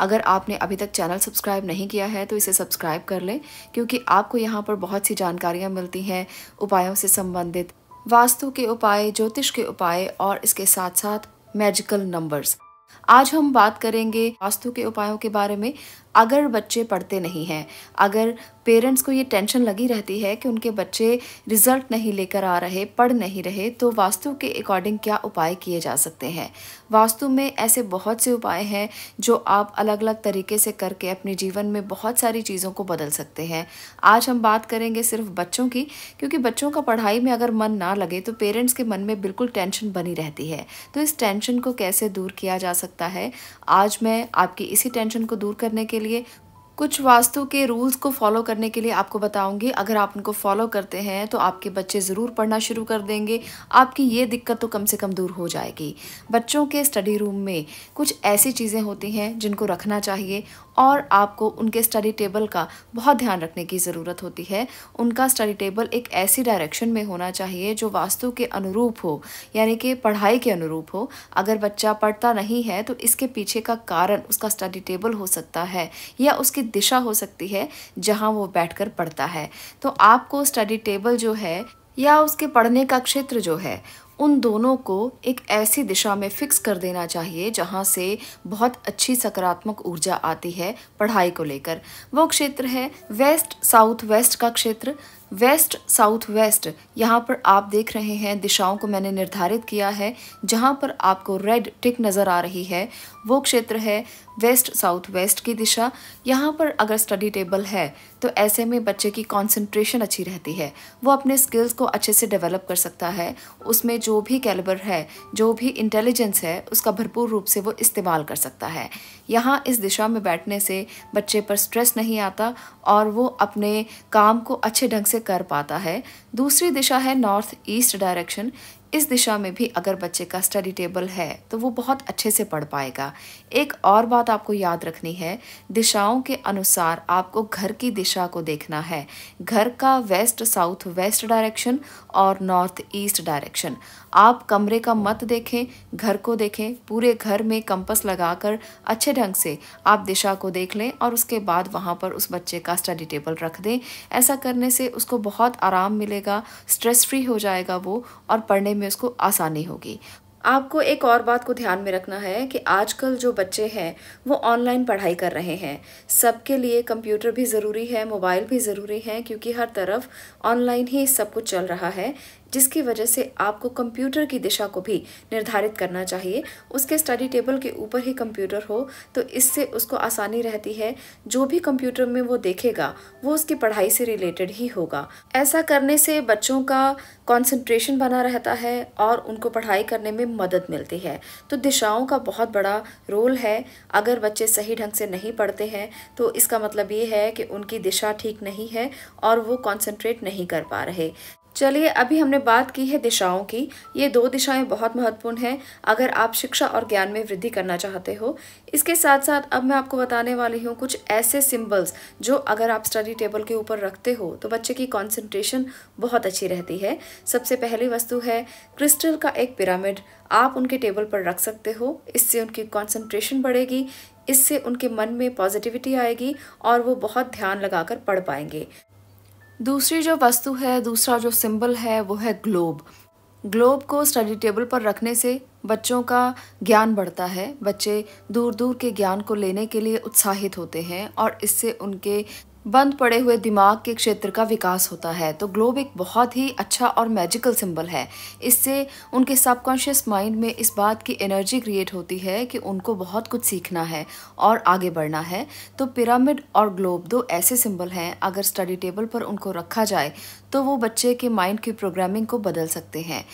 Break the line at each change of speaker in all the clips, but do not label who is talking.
अगर आपने अभी तक चैनल सब्सक्राइब नहीं किया है तो इसे सब्सक्राइब कर लें क्योंकि आपको यहाँ पर बहुत सी जानकारियाँ मिलती हैं उपायों से संबंधित वास्तु के उपाय ज्योतिष के उपाय और इसके साथ साथ मैजिकल नंबर्स आज हम बात करेंगे वास्तु के उपायों के बारे में अगर बच्चे पढ़ते नहीं हैं अगर पेरेंट्स को ये टेंशन लगी रहती है कि उनके बच्चे रिजल्ट नहीं लेकर आ रहे पढ़ नहीं रहे तो वास्तु के अकॉर्डिंग क्या उपाय किए जा सकते हैं वास्तु में ऐसे बहुत से उपाय हैं जो आप अलग अलग तरीके से करके अपने जीवन में बहुत सारी चीज़ों को बदल सकते हैं आज हम बात करेंगे सिर्फ बच्चों की क्योंकि बच्चों का पढ़ाई में अगर मन ना लगे तो पेरेंट्स के मन में बिल्कुल टेंशन बनी रहती है तो इस टेंशन को कैसे दूर किया जा सकता है आज मैं आपकी इसी टेंशन को दूर करने के लिए कुछ वास्तु के रूल्स को फॉलो करने के लिए आपको बताऊंगी अगर आप उनको फॉलो करते हैं तो आपके बच्चे ज़रूर पढ़ना शुरू कर देंगे आपकी ये दिक्कत तो कम से कम दूर हो जाएगी बच्चों के स्टडी रूम में कुछ ऐसी चीज़ें होती हैं जिनको रखना चाहिए और आपको उनके स्टडी टेबल का बहुत ध्यान रखने की ज़रूरत होती है उनका स्टडी टेबल एक ऐसी डायरेक्शन में होना चाहिए जो वास्तु के अनुरूप हो यानी कि पढ़ाई के अनुरूप हो अगर बच्चा पढ़ता नहीं है तो इसके पीछे का कारण उसका स्टडी टेबल हो सकता है या उसकी दिशा हो सकती है जहाँ वो बैठ पढ़ता है तो आपको स्टडी टेबल जो है या उसके पढ़ने का क्षेत्र जो है उन दोनों को एक ऐसी दिशा में फिक्स कर देना चाहिए जहाँ से बहुत अच्छी सकारात्मक ऊर्जा आती है पढ़ाई को लेकर वो क्षेत्र है वेस्ट साउथ वेस्ट का क्षेत्र वेस्ट साउथ वेस्ट यहाँ पर आप देख रहे हैं दिशाओं को मैंने निर्धारित किया है जहाँ पर आपको रेड टिक नज़र आ रही है वो क्षेत्र है वेस्ट साउथ वेस्ट की दिशा यहाँ पर अगर स्टडी टेबल है तो ऐसे में बच्चे की कंसंट्रेशन अच्छी रहती है वो अपने स्किल्स को अच्छे से डेवलप कर सकता है उसमें जो जो भी कैलिबर है जो भी इंटेलिजेंस है उसका भरपूर रूप से वो इस्तेमाल कर सकता है यहाँ इस दिशा में बैठने से बच्चे पर स्ट्रेस नहीं आता और वो अपने काम को अच्छे ढंग से कर पाता है दूसरी दिशा है नॉर्थ ईस्ट डायरेक्शन इस दिशा में भी अगर बच्चे का स्टडी टेबल है तो वो बहुत अच्छे से पढ़ पाएगा एक और बात आपको याद रखनी है दिशाओं के अनुसार आपको घर की दिशा को देखना है घर का वेस्ट साउथ वेस्ट डायरेक्शन और नॉर्थ ईस्ट डायरेक्शन आप कमरे का मत देखें घर को देखें पूरे घर में कंपस लगाकर अच्छे ढंग से आप दिशा को देख लें और उसके बाद वहाँ पर उस बच्चे का स्टडी टेबल रख दें ऐसा करने से उसको बहुत आराम मिलेगा स्ट्रेस फ्री हो जाएगा वो और पढ़ने में उसको आसानी होगी आपको एक और बात को ध्यान में रखना है कि आजकल जो बच्चे हैं वो ऑनलाइन पढ़ाई कर रहे हैं सबके लिए कंप्यूटर भी ज़रूरी है मोबाइल भी ज़रूरी है क्योंकि हर तरफ ऑनलाइन ही सब कुछ चल रहा है जिसकी वजह से आपको कंप्यूटर की दिशा को भी निर्धारित करना चाहिए उसके स्टडी टेबल के ऊपर ही कंप्यूटर हो तो इससे उसको आसानी रहती है जो भी कंप्यूटर में वो देखेगा वो उसकी पढ़ाई से रिलेटेड ही होगा ऐसा करने से बच्चों का कंसंट्रेशन बना रहता है और उनको पढ़ाई करने में मदद मिलती है तो दिशाओं का बहुत बड़ा रोल है अगर बच्चे सही ढंग से नहीं पढ़ते हैं तो इसका मतलब ये है कि उनकी दिशा ठीक नहीं है और वो कॉन्सेंट्रेट नहीं कर पा रहे चलिए अभी हमने बात की है दिशाओं की ये दो दिशाएं बहुत महत्वपूर्ण हैं अगर आप शिक्षा और ज्ञान में वृद्धि करना चाहते हो इसके साथ साथ अब मैं आपको बताने वाली हूँ कुछ ऐसे सिम्बल्स जो अगर आप स्टडी टेबल के ऊपर रखते हो तो बच्चे की कॉन्सेंट्रेशन बहुत अच्छी रहती है सबसे पहली वस्तु है क्रिस्टल का एक पिरामिड आप उनके टेबल पर रख सकते हो इससे उनकी कॉन्सेंट्रेशन बढ़ेगी इससे उनके मन में पॉजिटिविटी आएगी और वो बहुत ध्यान लगाकर पढ़ पाएंगे दूसरी जो वस्तु है दूसरा जो सिंबल है वो है ग्लोब ग्लोब को स्टडी टेबल पर रखने से बच्चों का ज्ञान बढ़ता है बच्चे दूर दूर के ज्ञान को लेने के लिए उत्साहित होते हैं और इससे उनके बंद पड़े हुए दिमाग के क्षेत्र का विकास होता है तो ग्लोब एक बहुत ही अच्छा और मैजिकल सिंबल है इससे उनके सबकॉन्शियस माइंड में इस बात की एनर्जी क्रिएट होती है कि उनको बहुत कुछ सीखना है और आगे बढ़ना है तो पिरामिड और ग्लोब दो ऐसे सिंबल हैं अगर स्टडी टेबल पर उनको रखा जाए तो वो बच्चे के माइंड की प्रोग्रामिंग को बदल सकते हैं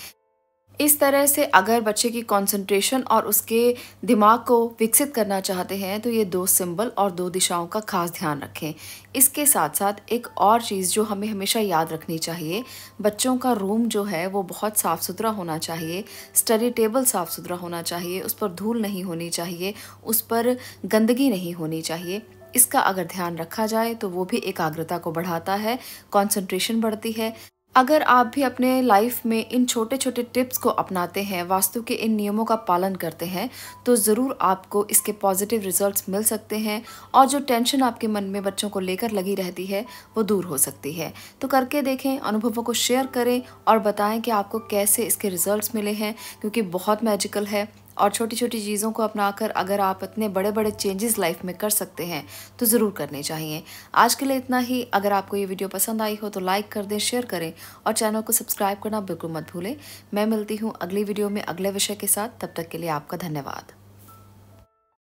इस तरह से अगर बच्चे की कंसंट्रेशन और उसके दिमाग को विकसित करना चाहते हैं तो ये दो सिंबल और दो दिशाओं का खास ध्यान रखें इसके साथ साथ एक और चीज़ जो हमें हमेशा याद रखनी चाहिए बच्चों का रूम जो है वो बहुत साफ़ सुथरा होना चाहिए स्टडी टेबल साफ़ सुथरा होना चाहिए उस पर धूल नहीं होनी चाहिए उस पर गंदगी नहीं होनी चाहिए इसका अगर ध्यान रखा जाए तो वो भी एकाग्रता को बढ़ाता है कॉन्सेंट्रेशन बढ़ती है अगर आप भी अपने लाइफ में इन छोटे छोटे टिप्स को अपनाते हैं वास्तु के इन नियमों का पालन करते हैं तो ज़रूर आपको इसके पॉजिटिव रिजल्ट्स मिल सकते हैं और जो टेंशन आपके मन में बच्चों को लेकर लगी रहती है वो दूर हो सकती है तो करके देखें अनुभवों को शेयर करें और बताएं कि आपको कैसे इसके रिजल्ट्स मिले हैं क्योंकि बहुत मैजिकल है और छोटी छोटी चीज़ों को अपनाकर अगर आप इतने बड़े बड़े चेंजेस लाइफ में कर सकते हैं तो ज़रूर करने चाहिए आज के लिए इतना ही अगर आपको ये वीडियो पसंद आई हो तो लाइक कर दें शेयर करें और चैनल को सब्सक्राइब करना बिल्कुल मत भूलें मैं मिलती हूँ अगली वीडियो में अगले विषय के साथ तब तक के लिए आपका धन्यवाद